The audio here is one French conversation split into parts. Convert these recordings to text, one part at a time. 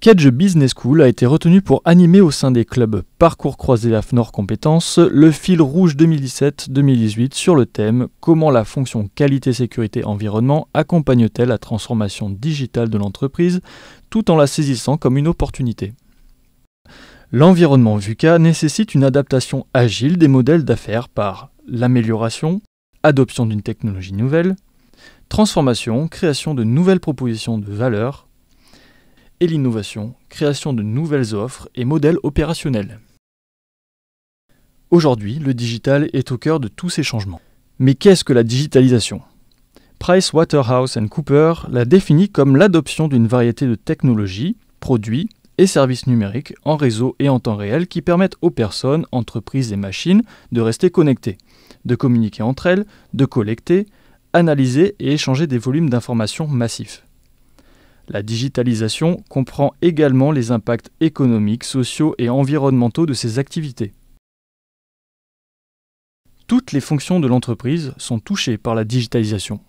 Kedge Business School a été retenu pour animer au sein des clubs Parcours croisé AFNOR Compétences le fil rouge 2017-2018 sur le thème Comment la fonction qualité-sécurité-environnement accompagne-t-elle la transformation digitale de l'entreprise tout en la saisissant comme une opportunité L'environnement VUCA nécessite une adaptation agile des modèles d'affaires par l'amélioration, adoption d'une technologie nouvelle, transformation, création de nouvelles propositions de valeur, et l'innovation, création de nouvelles offres et modèles opérationnels. Aujourd'hui, le digital est au cœur de tous ces changements. Mais qu'est-ce que la digitalisation Price Waterhouse Cooper la définit comme l'adoption d'une variété de technologies, produits et services numériques en réseau et en temps réel qui permettent aux personnes, entreprises et machines de rester connectées, de communiquer entre elles, de collecter, analyser et échanger des volumes d'informations massifs. La digitalisation comprend également les impacts économiques, sociaux et environnementaux de ces activités. Toutes les fonctions de l'entreprise sont touchées par la digitalisation.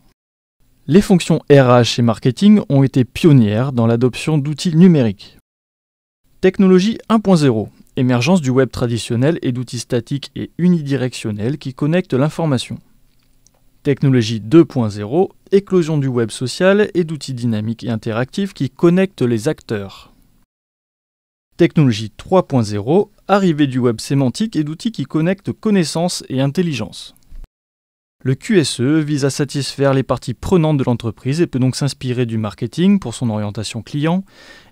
Les fonctions RH et marketing ont été pionnières dans l'adoption d'outils numériques. Technologie 1.0, émergence du web traditionnel et d'outils statiques et unidirectionnels qui connectent l'information. Technologie 2.0, éclosion du web social et d'outils dynamiques et interactifs qui connectent les acteurs. Technologie 3.0, arrivée du web sémantique et d'outils qui connectent connaissances et intelligence. Le QSE vise à satisfaire les parties prenantes de l'entreprise et peut donc s'inspirer du marketing pour son orientation client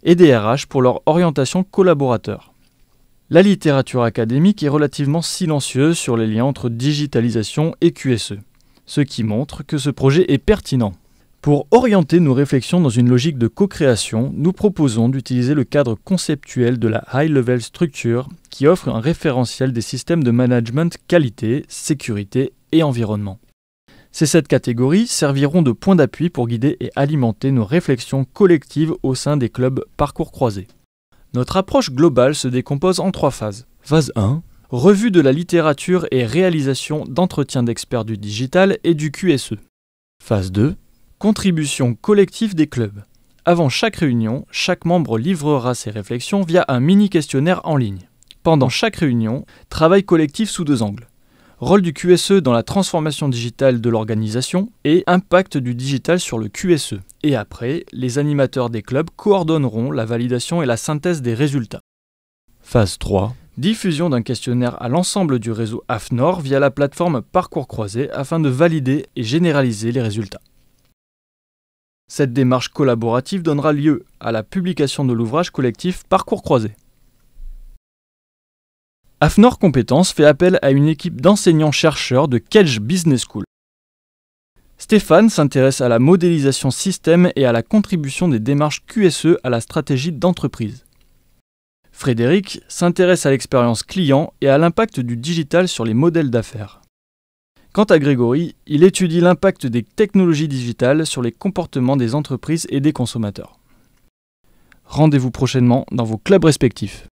et des RH pour leur orientation collaborateur. La littérature académique est relativement silencieuse sur les liens entre digitalisation et QSE ce qui montre que ce projet est pertinent. Pour orienter nos réflexions dans une logique de co-création, nous proposons d'utiliser le cadre conceptuel de la High Level Structure qui offre un référentiel des systèmes de management qualité, sécurité et environnement. Ces sept catégories serviront de point d'appui pour guider et alimenter nos réflexions collectives au sein des clubs parcours croisés. Notre approche globale se décompose en trois phases. Phase 1, Revue de la littérature et réalisation d'entretiens d'experts du digital et du QSE. Phase 2. Contribution collective des clubs. Avant chaque réunion, chaque membre livrera ses réflexions via un mini questionnaire en ligne. Pendant chaque réunion, travail collectif sous deux angles. Rôle du QSE dans la transformation digitale de l'organisation et impact du digital sur le QSE. Et après, les animateurs des clubs coordonneront la validation et la synthèse des résultats. Phase 3. Diffusion d'un questionnaire à l'ensemble du réseau AFNOR via la plateforme Parcours Croisé afin de valider et généraliser les résultats. Cette démarche collaborative donnera lieu à la publication de l'ouvrage collectif Parcours Croisé. AFNOR Compétences fait appel à une équipe d'enseignants-chercheurs de Kedge Business School. Stéphane s'intéresse à la modélisation système et à la contribution des démarches QSE à la stratégie d'entreprise. Frédéric s'intéresse à l'expérience client et à l'impact du digital sur les modèles d'affaires. Quant à Grégory, il étudie l'impact des technologies digitales sur les comportements des entreprises et des consommateurs. Rendez-vous prochainement dans vos clubs respectifs.